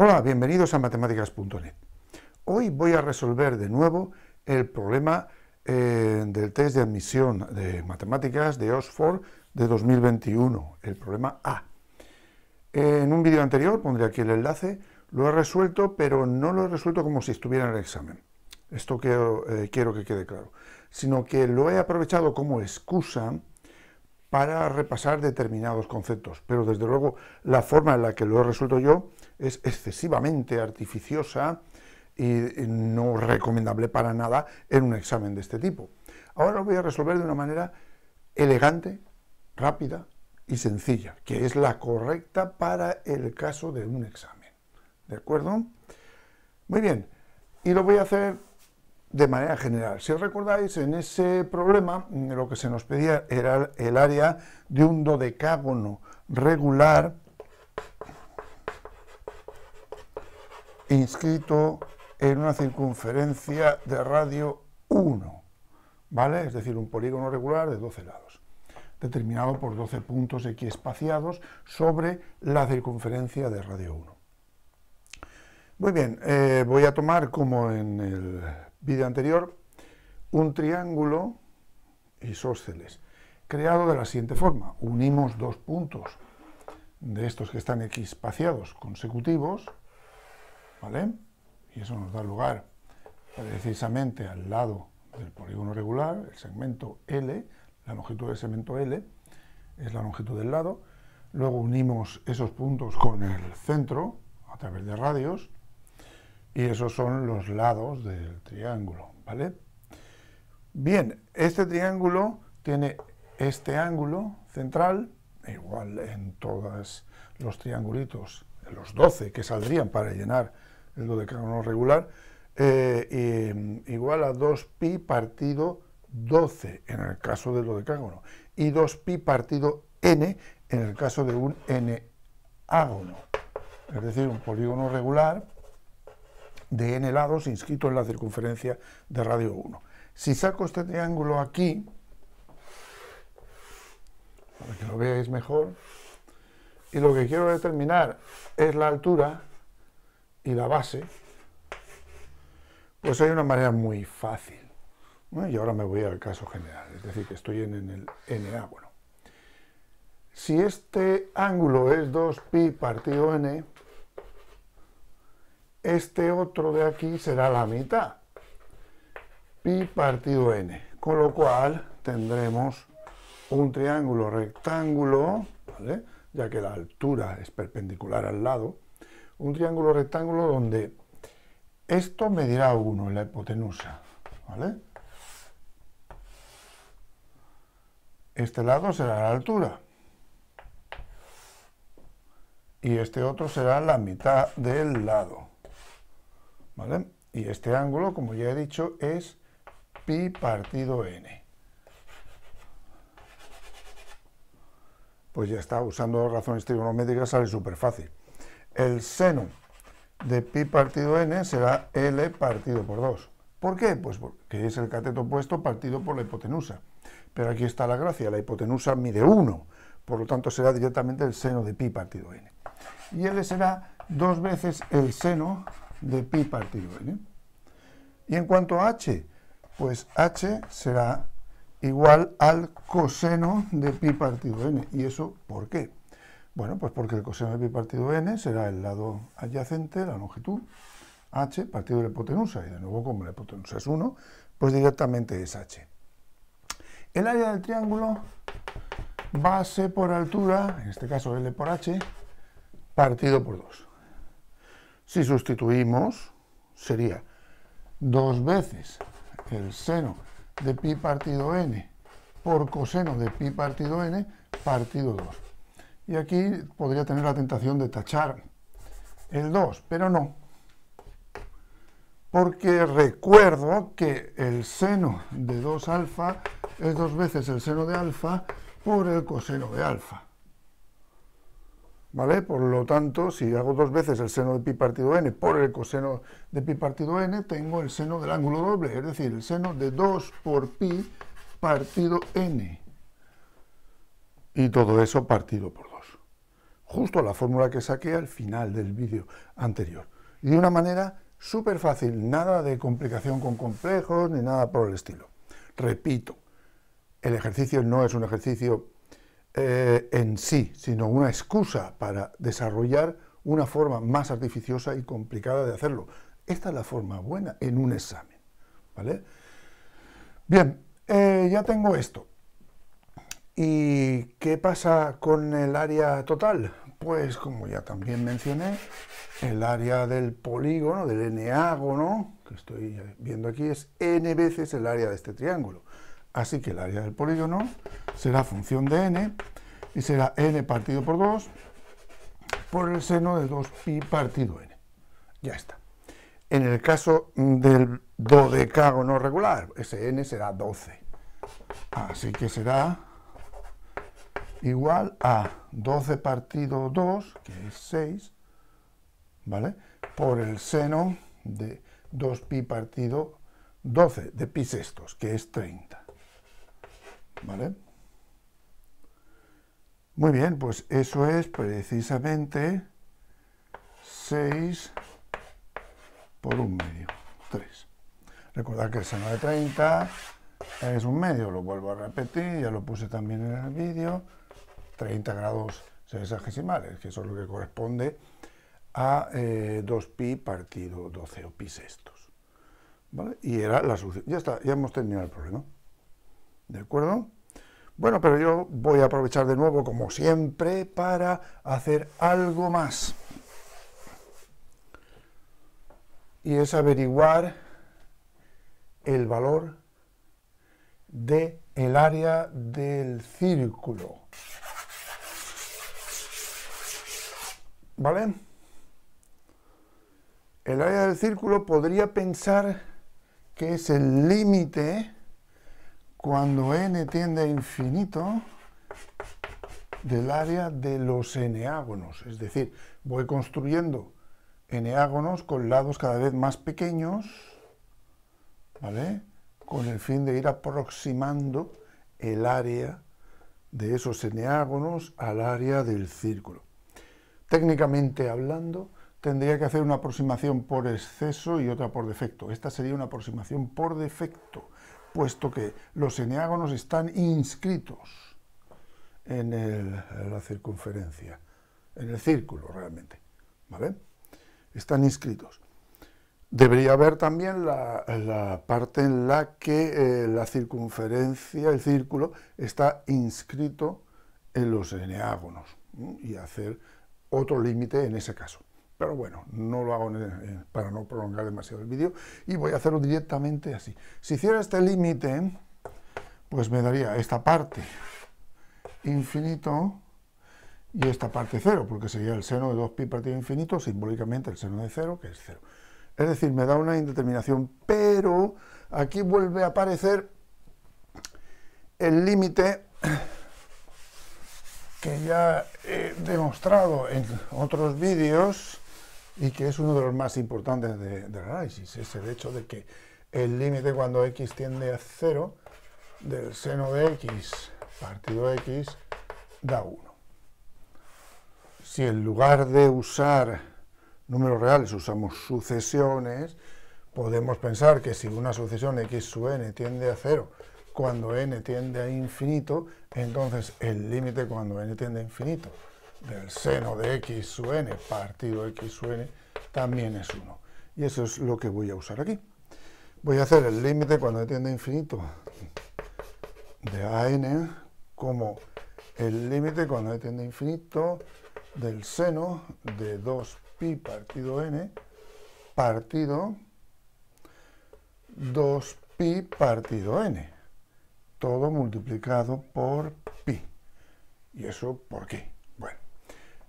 Hola, bienvenidos a matemáticas.net. Hoy voy a resolver de nuevo el problema eh, del test de admisión de matemáticas de Oxford de 2021, el problema A. En un vídeo anterior, pondré aquí el enlace, lo he resuelto, pero no lo he resuelto como si estuviera en el examen. Esto quiero eh, que quede claro. Sino que lo he aprovechado como excusa para repasar determinados conceptos, pero desde luego la forma en la que lo he resuelto yo es excesivamente artificiosa y no recomendable para nada en un examen de este tipo. Ahora lo voy a resolver de una manera elegante, rápida y sencilla, que es la correcta para el caso de un examen. ¿De acuerdo? Muy bien, y lo voy a hacer de manera general. Si os recordáis, en ese problema mm, lo que se nos pedía era el área de un dodecágono regular inscrito en una circunferencia de radio 1, ¿vale? Es decir, un polígono regular de 12 lados, determinado por 12 puntos x espaciados sobre la circunferencia de radio 1. Muy bien, eh, voy a tomar como en el vídeo anterior, un triángulo isósceles, creado de la siguiente forma. Unimos dos puntos de estos que están x espaciados consecutivos, ¿vale? Y eso nos da lugar precisamente al lado del polígono regular, el segmento L, la longitud del segmento L es la longitud del lado, luego unimos esos puntos con el centro a través de radios, y esos son los lados del triángulo, ¿vale? Bien, este triángulo tiene este ángulo central, igual en todos los triangulitos, los 12 que saldrían para llenar el dodecágono regular, eh, igual a 2pi partido 12 en el caso del dodecágono, y 2pi partido n en el caso de un n es decir, un polígono regular de n lados inscrito en la circunferencia de radio 1. Si saco este triángulo aquí, para que lo veáis mejor, y lo que quiero determinar es la altura y la base, pues hay una manera muy fácil. Y ahora me voy al caso general, es decir, que estoy en, el n Bueno, si este ángulo es 2pi partido n, este otro de aquí será la mitad. Pi partido n. Con lo cual tendremos un triángulo rectángulo, ya que la altura es perpendicular al lado, un triángulo rectángulo donde esto medirá 1 en la hipotenusa. ¿vale? Este lado será la altura. Y este otro será la mitad del lado. Y este ángulo, como ya he dicho, es pi partido n. Pues ya está, usando razones trigonométricas sale súper fácil. El seno de pi partido n será L partido por 2. ¿Por qué? Pues porque es el cateto opuesto partido por la hipotenusa. Pero aquí está la gracia, la hipotenusa mide 1, por lo tanto será directamente el seno de pi partido n. Y L será dos veces el seno de pi partido n. ¿eh? Y en cuanto a h, pues h será igual al coseno de pi partido n. ¿Y eso por qué? Bueno, pues porque el coseno de pi partido n será el lado adyacente, la longitud, h partido de la hipotenusa. Y de nuevo, como la hipotenusa es 1, pues directamente es h. El área del triángulo base por altura, en este caso L por H, partido por 2. Si sustituimos, sería dos veces el seno de pi partido n por coseno de pi partido n partido 2. Y aquí podría tener la tentación de tachar el 2, pero no. Porque recuerdo que el seno de 2 alfa es dos veces el seno de alfa por el coseno de alfa. ¿vale? Por lo tanto, si hago dos veces el seno de pi partido n por el coseno de pi partido n, tengo el seno del ángulo doble, es decir, el seno de 2 por pi partido n. Y todo eso partido por 2. Justo la fórmula que saqué al final del vídeo anterior. Y de una manera súper fácil, nada de complicación con complejos ni nada por el estilo. Repito, el ejercicio no es un ejercicio eh, en sí, sino una excusa para desarrollar una forma más artificiosa y complicada de hacerlo. Esta es la forma buena en un examen. ¿vale? Bien, eh, ya tengo esto. ¿Y qué pasa con el área total? Pues como ya también mencioné, el área del polígono, del eneágono, que estoy viendo aquí, es n veces el área de este triángulo. Así que el área del polígono será función de n y será n partido por 2 por el seno de 2pi partido n. Ya está. En el caso del no regular, ese n será 12. Así que será igual a 12 partido 2, que es 6, ¿vale? Por el seno de 2pi partido 12 de pi sextos, que es 30. ¿Vale? Muy bien, pues eso es precisamente 6 por un medio, 3. Recordad que el seno de 30 es un medio, lo vuelvo a repetir, ya lo puse también en el vídeo, 30 grados sexagesimales, que eso es lo que corresponde a 2pi eh, partido 12 o pi sextos. Y era la solución. Ya está, ya hemos terminado el problema. ¿De acuerdo? Bueno, pero yo voy a aprovechar de nuevo, como siempre, para hacer algo más. Y es averiguar el valor de el área del círculo. ¿Vale? El área del círculo podría pensar que es el límite cuando n tiende a infinito del área de los eneágonos. Es decir, voy construyendo eneágonos con lados cada vez más pequeños, ¿vale? Con el fin de ir aproximando el área de esos eneágonos al área del círculo. Técnicamente hablando, tendría que hacer una aproximación por exceso y otra por defecto. Esta sería una aproximación por defecto puesto que los eneágonos están inscritos en, la circunferencia, en el círculo realmente, ¿vale? Están inscritos. Debería haber también la, parte en la que eh, la circunferencia, el círculo, está inscrito en los eneágonos y hacer otro límite en ese caso. Pero bueno, no lo hago para no prolongar demasiado el vídeo y voy a hacerlo directamente así. Si hiciera este límite, pues me daría esta parte infinito y esta parte cero, porque sería el seno de 2pi partido infinito, simbólicamente el seno de cero, que es cero. Es decir, me da una indeterminación, pero aquí vuelve a aparecer el límite que ya he demostrado en otros vídeos, y que es uno de los más importantes del análisis, es el hecho de que el límite cuando x tiende a 0 del seno de x partido de x da 1. Si en lugar de usar números reales usamos sucesiones, podemos pensar que si una sucesión x sub n tiende a 0 cuando n tiende a infinito, entonces el límite cuando n tiende a infinito del seno de x sub n partido x sub n también es 1. Y eso es lo que voy a usar aquí. Voy a hacer el límite cuando tiende a infinito de a n como el límite cuando tiende a infinito del seno de 2pi partido n partido 2pi partido n, todo multiplicado por pi. ¿Y eso por qué?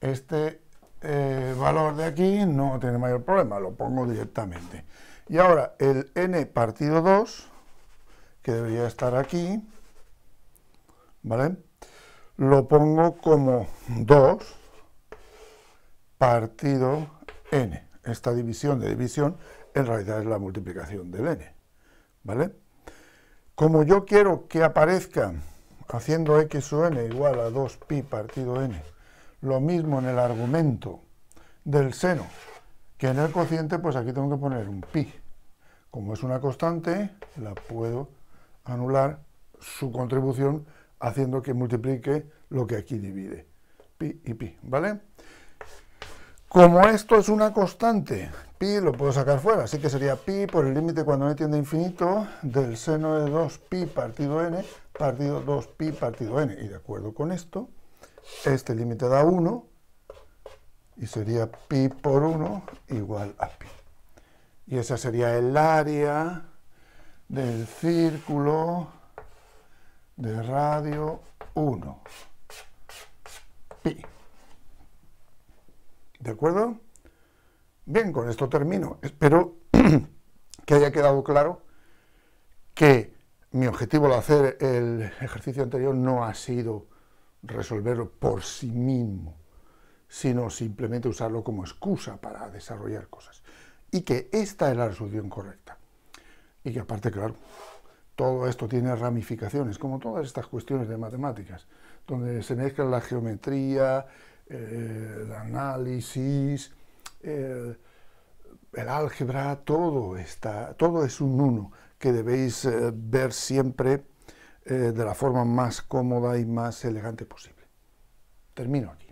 este eh, valor de aquí no tiene mayor problema, lo pongo directamente. Y ahora el n partido 2, que debería estar aquí, ¿vale? Lo pongo como 2 partido n. Esta división de división en realidad es la multiplicación del n, ¿vale? Como yo quiero que aparezca haciendo x n igual a 2pi partido n, lo mismo en el argumento del seno que en el cociente, pues aquí tengo que poner un pi. Como es una constante, la puedo anular su contribución haciendo que multiplique lo que aquí divide, pi y pi, ¿vale? Como esto es una constante, pi lo puedo sacar fuera, así que sería pi por el límite cuando n tiende a infinito del seno de 2pi partido n partido 2pi partido n. Y de acuerdo con esto, este límite da 1 y sería pi por 1 igual a pi. Y esa sería el área del círculo de radio 1, pi. ¿De acuerdo? Bien, con esto termino. Espero que haya quedado claro que mi objetivo al hacer el ejercicio anterior no ha sido resolverlo por sí mismo, sino simplemente usarlo como excusa para desarrollar cosas. Y que esta es la resolución correcta. Y que aparte, claro, todo esto tiene ramificaciones, como todas estas cuestiones de matemáticas, donde se mezclan la geometría, eh, el análisis, eh, el álgebra, todo, está, todo es un uno que debéis eh, ver siempre eh, de la forma más cómoda y más elegante posible. Termino aquí.